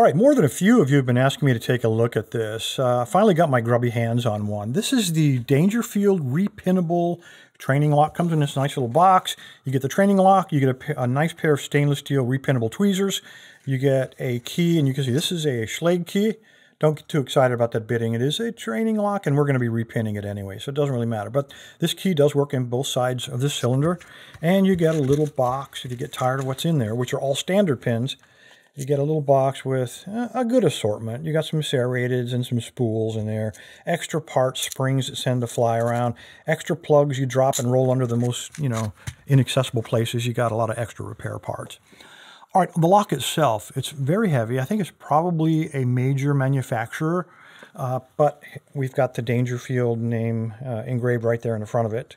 All right, more than a few of you have been asking me to take a look at this. Uh, finally got my grubby hands on one. This is the Dangerfield repinnable training lock. Comes in this nice little box. You get the training lock, you get a, a nice pair of stainless steel repinnable tweezers, you get a key, and you can see this is a Schlage key. Don't get too excited about that bidding. It is a training lock, and we're going to be repinning it anyway, so it doesn't really matter. But this key does work in both sides of this cylinder, and you get a little box if you get tired of what's in there, which are all standard pins you get a little box with a good assortment. You got some serrateds and some spools in there, extra parts, springs that send to fly around, extra plugs you drop and roll under the most, you know, inaccessible places. You got a lot of extra repair parts. All right, the lock itself, it's very heavy. I think it's probably a major manufacturer, uh, but we've got the Dangerfield name uh, engraved right there in the front of it.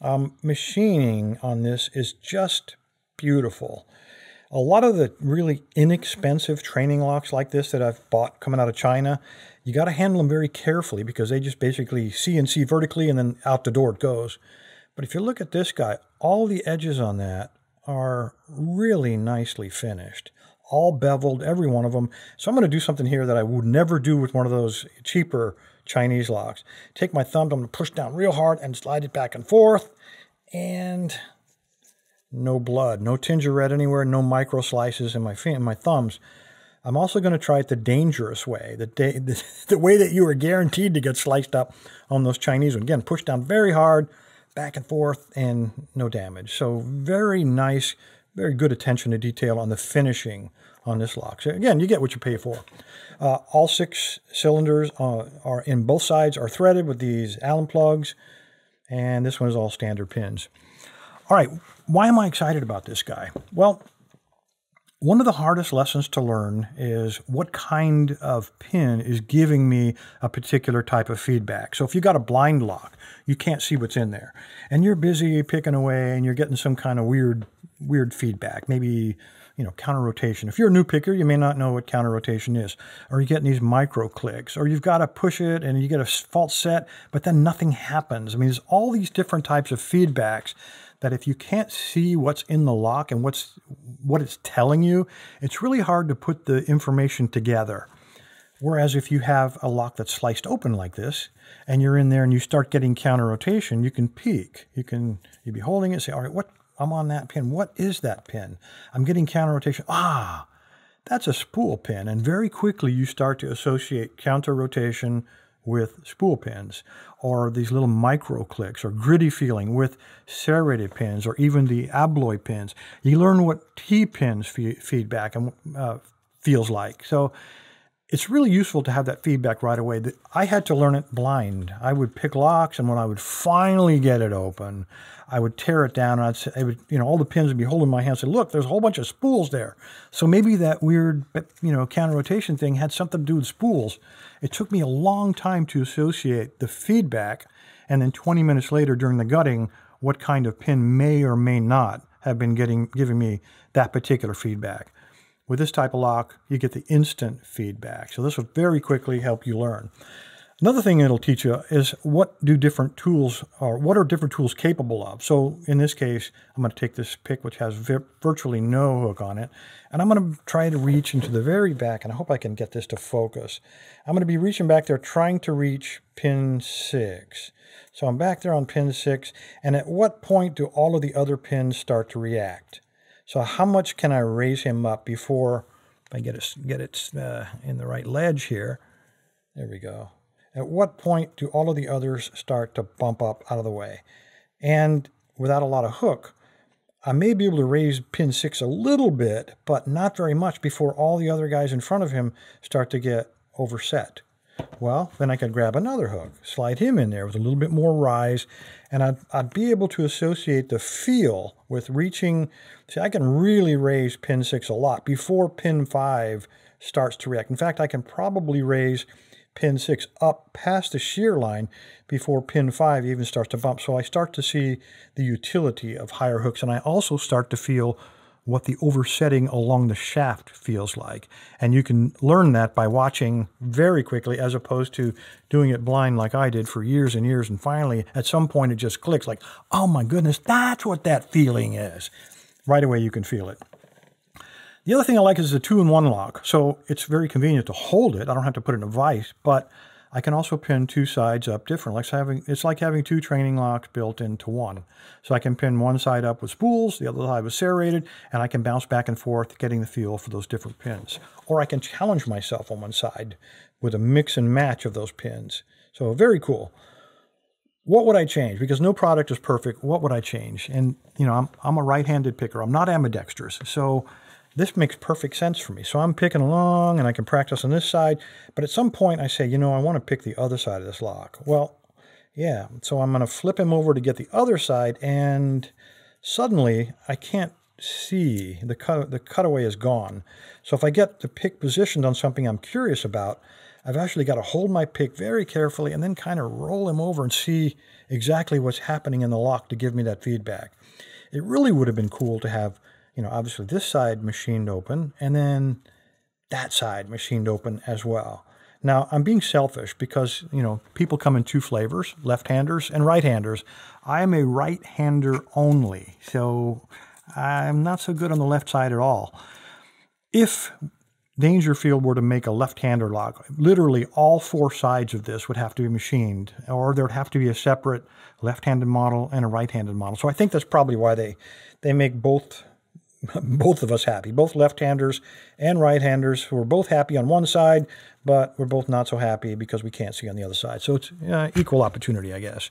Um, machining on this is just beautiful a lot of the really inexpensive training locks like this that I've bought coming out of China, you got to handle them very carefully because they just basically CNC vertically and then out the door it goes. But if you look at this guy, all the edges on that are really nicely finished, all beveled, every one of them. So I'm going to do something here that I would never do with one of those cheaper Chinese locks. Take my thumb, I'm going to push down real hard and slide it back and forth. And no blood, no tinge of red anywhere, no micro slices in my in my thumbs. I'm also going to try it the dangerous way, the, da- the, the way that you are guaranteed to get sliced up on those Chinese ones. Again, push down very hard, back and forth, and no damage. So very nice, very good attention to detail on the finishing on this lock. So again, you get what you pay for. Uh, all six cylinders uh, are in both sides are threaded with these Allen plugs, and this one is all standard pins. All right, why am I excited about this guy? Well, one of the hardest lessons to learn is what kind of pin is giving me a particular type of feedback. So if you got a blind lock, you can't see what's in there. And you're busy picking away and you're getting some kind of weird weird feedback, maybe you know, counter rotation. If you're a new picker, you may not know what counter rotation is, or you're getting these micro clicks, or you've got to push it and you get a false set, but then nothing happens. I mean, there's all these different types of feedbacks that if you can't see what's in the lock and what's what it's telling you, it's really hard to put the information together. Whereas if you have a lock that's sliced open like this, and you're in there and you start getting counter rotation, you can peek. You can you be holding it, say, all right, what I'm on that pin. What is that pin? I'm getting counter rotation. Ah, that's a spool pin. And very quickly you start to associate counter rotation with spool pins, or these little micro clicks, or gritty feeling with serrated pins, or even the abloy pins. You learn what T pins fe feedback and uh, feels like. So it's really useful to have that feedback right away. That I had to learn it blind. I would pick locks, and when I would finally get it open, I would tear it down, and I'd say, I would, you know, all the pins would be holding my hand. Say, look, there's a whole bunch of spools there. So maybe that weird, you know, counter rotation thing had something to do with spools. It took me a long time to associate the feedback, and then 20 minutes later during the gutting, what kind of pin may or may not have been getting giving me that particular feedback. With this type of lock, you get the instant feedback. So this will very quickly help you learn. Another thing it'll teach you is what do different tools or what are different tools capable of. So in this case, I'm going to take this pick, which has virtually no hook on it, and I'm going to try to reach into the very back, and I hope I can get this to focus. I'm going to be reaching back there trying to reach pin 6. So I'm back there on pin 6, and at what point do all of the other pins start to react? So how much can I raise him up before I get it, get it uh, in the right ledge here? There we go. At what point do all of the others start to bump up out of the way? And without a lot of hook, I may be able to raise pin six a little bit, but not very much before all the other guys in front of him start to get overset. Well, then I could grab another hook, slide him in there with a little bit more rise, and I'd, I'd be able to associate the feel with reaching. See, I can really raise pin six a lot before pin five starts to react. In fact, I can probably raise pin six up past the shear line before pin five even starts to bump. So I start to see the utility of higher hooks, and I also start to feel what the oversetting along the shaft feels like. And you can learn that by watching very quickly as opposed to doing it blind like I did for years and years. And finally, at some point, it just clicks like, oh my goodness, that's what that feeling is. Right away, you can feel it. The other thing I like is the two-in-one lock. So it's very convenient to hold it. I don't have to put it in a vise, but I can also pin two sides up different. Like having, it's like having two training locks built into one. So I can pin one side up with spools, the other side with serrated, and I can bounce back and forth getting the feel for those different pins. Or I can challenge myself on one side with a mix and match of those pins. So very cool. What would I change? Because no product is perfect. What would I change? And, you know, I'm, I'm a right-handed picker. I'm not ambidextrous. So this makes perfect sense for me. So I'm picking along and I can practice on this side. But at some point I say, you know, I want to pick the other side of this lock. Well, yeah. So I'm going to flip him over to get the other side. And suddenly I can't see the cut, the cutaway is gone. So if I get the pick positioned on something I'm curious about, I've actually got to hold my pick very carefully and then kind of roll him over and see exactly what's happening in the lock to give me that feedback. It really would have been cool to have you know, obviously this side machined open and then that side machined open as well. Now, I'm being selfish because, you know, people come in two flavors, left-handers and right-handers. I am a right-hander only, so I'm not so good on the left side at all. If Dangerfield were to make a left-hander lock, literally all four sides of this would have to be machined, or there'd have to be a separate left-handed model and a right-handed model. So I think that's probably why they, they make both both of us happy, both left handers and right handers who are both happy on one side, but we're both not so happy because we can't see on the other side. So it's uh, equal opportunity, I guess.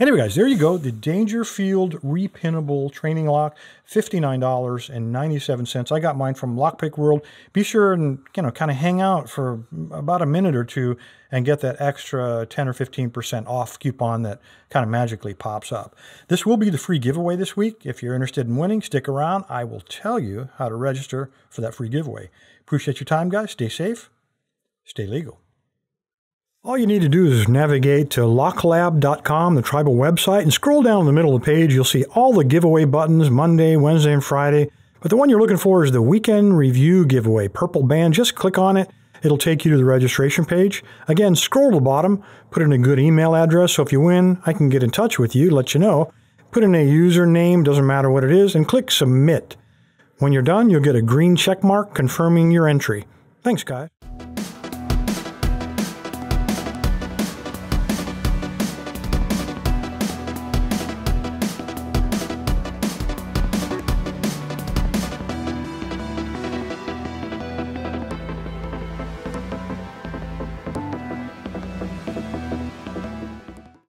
Anyway, guys, there you go. The Dangerfield repinnable training lock, $59.97. I got mine from Lockpick World. Be sure and, you know, kind of hang out for about a minute or two and get that extra 10 or 15% off coupon that kind of magically pops up. This will be the free giveaway this week. If you're interested in winning, stick around. I will tell you how to register for that free giveaway. Appreciate your time, guys. Stay safe stay legal. All you need to do is navigate to locklab.com, the tribal website, and scroll down in the middle of the page. You'll see all the giveaway buttons Monday, Wednesday, and Friday. But the one you're looking for is the weekend review giveaway, purple band. Just click on it. It'll take you to the registration page. Again, scroll to the bottom, put in a good email address. So if you win, I can get in touch with you, let you know. Put in a username, doesn't matter what it is, and click submit. When you're done, you'll get a green check mark confirming your entry. Thanks, guys.